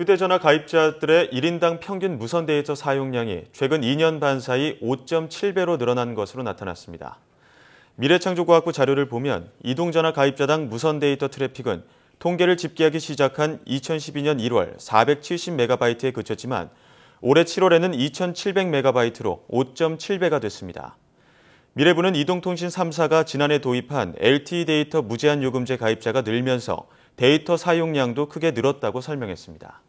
휴대전화 가입자들의 1인당 평균 무선 데이터 사용량이 최근 2년 반 사이 5.7배로 늘어난 것으로 나타났습니다. 미래창조과학부 자료를 보면 이동전화 가입자당 무선 데이터 트래픽은 통계를 집계하기 시작한 2012년 1월 470MB에 그쳤지만 올해 7월에는 2,700MB로 5.7배가 됐습니다. 미래부는 이동통신 3사가 지난해 도입한 LTE 데이터 무제한 요금제 가입자가 늘면서 데이터 사용량도 크게 늘었다고 설명했습니다.